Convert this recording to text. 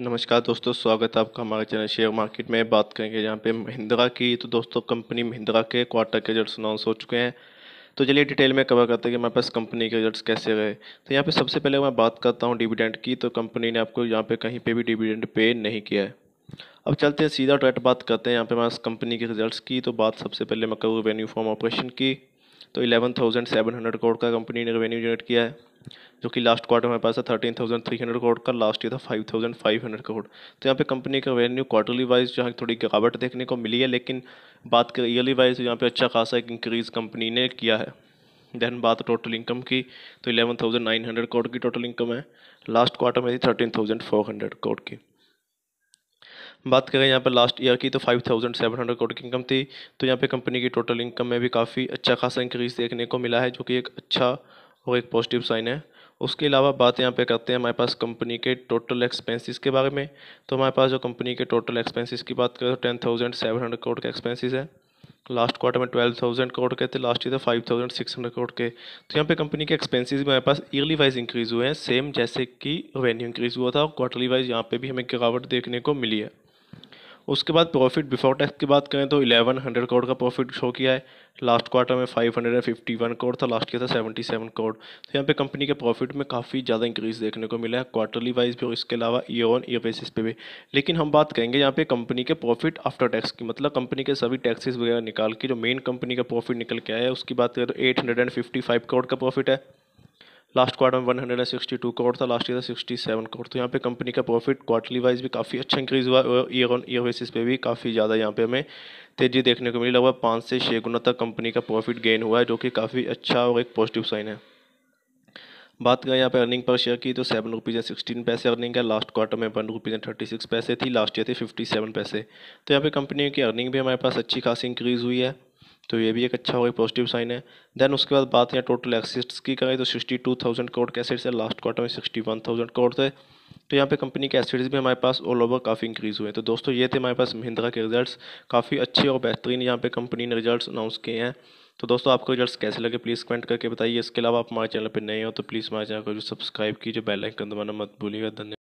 नमस्कार दोस्तों स्वागत है आपका हमारे चैनल शेयर मार्केट में बात करेंगे जहाँ पे महिंद्रा की तो दोस्तों कंपनी महिंद्रा के क्वार्टर के रिजल्ट अनाउंस हो चुके हैं तो चलिए डिटेल में कवर करते हैं कि हमारे पास कंपनी के रिजल्ट्स कैसे रहे तो यहाँ पे सबसे पहले मैं बात करता हूँ डिविडेंड की तो कंपनी ने आपको यहाँ पर कहीं पर भी डिविडेंड पे नहीं किया है अब चलते हैं सीधा डायरेक्ट बात करते हैं यहाँ पर हमारे कंपनी के रिजल्ट की तो बात सबसे पहले मैं करूँ रेवेन्यू फॉर्म ऑपरेशन की तो eleven thousand seven hundred crore का कंपनी ने रेवेन्यू जनरेट किया है जो कि लास्ट क्वार्टर हमारे पास था thirteen thousand three hundred crore का लास्ट ईयर था five thousand five hundred crore तो यहाँ पे कंपनी का रेवेन्यू क्वार्टरली वाइज जहाँ थोड़ी गिरावट देखने को मिली है लेकिन बात करें ईयरली वाइज यहाँ पे अच्छा खासा एक इंक्रीज़ कंपनी ने किया है देन बात टोटल इनकम की तो eleven thousand nine hundred crore की टोटल इनकम है लास्ट क्वार्टर में थी thirteen thousand four hundred crore की बात करें यहाँ पर लास्ट ईयर की तो five thousand seven hundred crore की इनकम थी तो यहाँ पे कंपनी की टोटल इनकम में भी काफ़ी अच्छा खासा इंक्रीज़ देखने को मिला है जो कि एक अच्छा और एक पॉजिटिव साइन है उसके अलावा बात यहाँ पे करते हैं हमारे पास कंपनी के टोटल एक्सपेंसेस के बारे में तो हमारे पास जो कंपनी के टोटल एक्सपेंसेस की बात करें तो ten thousand seven hundred crore के एक्सपेंसेस है लास्ट क्वार्टर में ट्वेल्व थाउजेंड करोड़ के थे last year five thousand six hundred crore के तो यहाँ पे कंपनी के एक्सपेंसिस भी हमारे पास ईयरली वाइज इंक्रीज़ हुए हैं सेम जैसे कि रेवेन्यू इंक्रीज़ हुआ था और क्वार्टरली वाइज यहाँ पर भी हमें गिरावट देखने को मिली है उसके बाद प्रॉफिट बिफोर टैक्स की बात करें तो 1100 करोड़ का प्रॉफिट शो किया है लास्ट क्वार्टर में 551 करोड़ था लास्ट के था 77 करोड़ तो यहाँ पे कंपनी के प्रॉफिट में काफ़ी ज़्यादा इंक्रीज़ देखने को मिला है क्वार्टरली वाइज भी और इसके अलावा ईयर ऑन ईयर बेसिस पे भी लेकिन हम बात करेंगे यहाँ पे कंपनी के प्रॉफिट आफ्टर टैक्स की मतलब कंपनी के सभी टैक्सेस वगैरह निकाल के जो मेन कंपनी का प्रॉफिट निकल के आया है उसकी बात करें तो एट करोड़ का प्रॉफिट है लास्ट क्वार्टर में 162 करोड़ था लास्ट ईयर था 67 करोड़ तो यहाँ पे कंपनी का प्रॉफिट क्वार्टरली वाइज भी काफ़ी अच्छा इंक्रीज हुआ और ईयर ऑन ईयर बेसिस पे भी काफ़ी ज़्यादा यहाँ पे हमें तेज़ी देखने को मिली लगभग पाँच से छः गुना तक कंपनी का प्रॉफिट गेन हुआ है जो कि काफ़ी अच्छा और एक पॉजिटिव साइन है बात करें यहाँ पे अर्निंग पर शेयर की तो सेवन रुपीज़ एंड सिक्सटीन पैसे अर्निंग है लास्ट क्वार्टर में one rupees and thirty six पैसे थी लास्ट ईयर थे फिफ्टी सेवन पैसे तो यहाँ पे कंपनी की अर्निंग भी हमारे पास अच्छी खासी इंक्रीज़ हुई है तो ये भी एक अच्छा होगा पॉजिटिव साइन है देन उसके बाद बात है टोटल एक्सिट्स की करें तो सिक्सटी टू थाउजेंड करोड़ के एसिड्स है लास्ट क्वार्टर में सिक्सटी वन थाउजेंड करोड़ थे तो यहाँ पे कंपनी के एसिड्स भी हमारे पास ऑल ओवर काफ़ी इंक्रीज़ हुए तो दोस्तों ये थे हमारे पास महिंद्रा के रिजल्ट काफ़ी अच्छे और बेहतरीन यहाँ पे कंपनी ने रिजल्ट अनाउंस किए हैं तो दोस्तों आपको रिजल्ट कैसे लगे प्लीज़ कमेंट करके बताइए इसके अलावा आप हमारे चैनल पर नए हो तो प्लीज़ हमारे चैनल को सब्सक्राइब कीजिए बेल दबाना मत भूलिएगा धन्यवाद